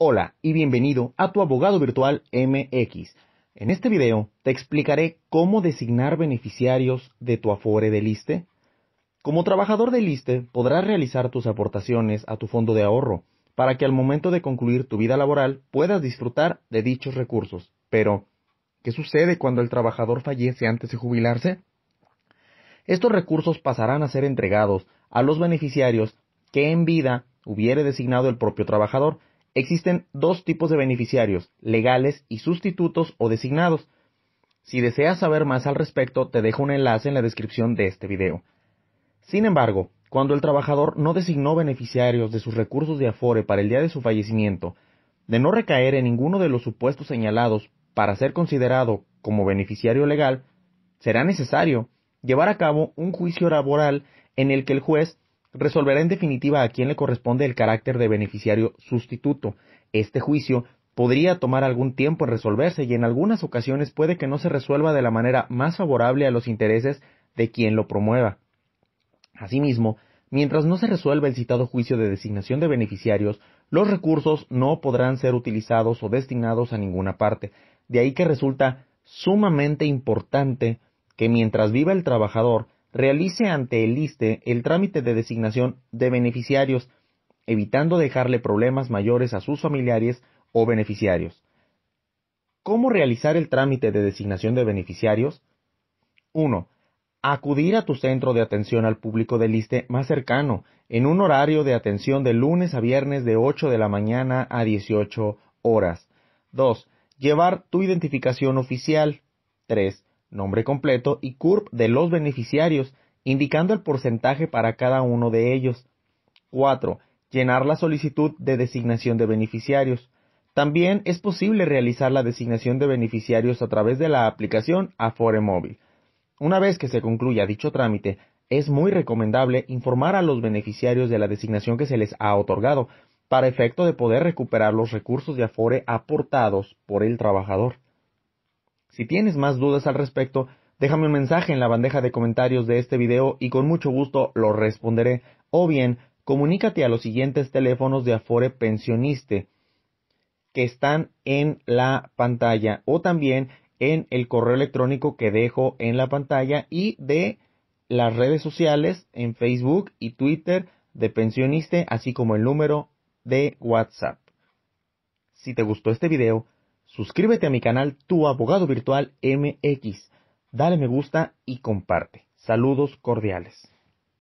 Hola y bienvenido a tu abogado virtual MX. En este video te explicaré cómo designar beneficiarios de tu Afore de Liste. Como trabajador de Liste podrás realizar tus aportaciones a tu fondo de ahorro para que al momento de concluir tu vida laboral puedas disfrutar de dichos recursos. Pero, ¿qué sucede cuando el trabajador fallece antes de jubilarse? Estos recursos pasarán a ser entregados a los beneficiarios que en vida hubiere designado el propio trabajador, Existen dos tipos de beneficiarios, legales y sustitutos o designados. Si deseas saber más al respecto, te dejo un enlace en la descripción de este video. Sin embargo, cuando el trabajador no designó beneficiarios de sus recursos de Afore para el día de su fallecimiento, de no recaer en ninguno de los supuestos señalados para ser considerado como beneficiario legal, será necesario llevar a cabo un juicio laboral en el que el juez resolverá en definitiva a quién le corresponde el carácter de beneficiario sustituto. Este juicio podría tomar algún tiempo en resolverse y en algunas ocasiones puede que no se resuelva de la manera más favorable a los intereses de quien lo promueva. Asimismo, mientras no se resuelva el citado juicio de designación de beneficiarios, los recursos no podrán ser utilizados o destinados a ninguna parte. De ahí que resulta sumamente importante que mientras viva el trabajador, realice ante el ISTE el trámite de designación de beneficiarios, evitando dejarle problemas mayores a sus familiares o beneficiarios. ¿Cómo realizar el trámite de designación de beneficiarios? 1. Acudir a tu centro de atención al público del ISTE más cercano, en un horario de atención de lunes a viernes de 8 de la mañana a 18 horas. 2. Llevar tu identificación oficial. 3 nombre completo y CURP de los beneficiarios, indicando el porcentaje para cada uno de ellos. 4. Llenar la solicitud de designación de beneficiarios. También es posible realizar la designación de beneficiarios a través de la aplicación Afore Móvil. Una vez que se concluya dicho trámite, es muy recomendable informar a los beneficiarios de la designación que se les ha otorgado, para efecto de poder recuperar los recursos de Afore aportados por el trabajador. Si tienes más dudas al respecto, déjame un mensaje en la bandeja de comentarios de este video y con mucho gusto lo responderé. O bien, comunícate a los siguientes teléfonos de Afore Pensioniste que están en la pantalla o también en el correo electrónico que dejo en la pantalla y de las redes sociales en Facebook y Twitter de Pensioniste, así como el número de WhatsApp. Si te gustó este video, Suscríbete a mi canal Tu Abogado Virtual MX. Dale me gusta y comparte. Saludos cordiales.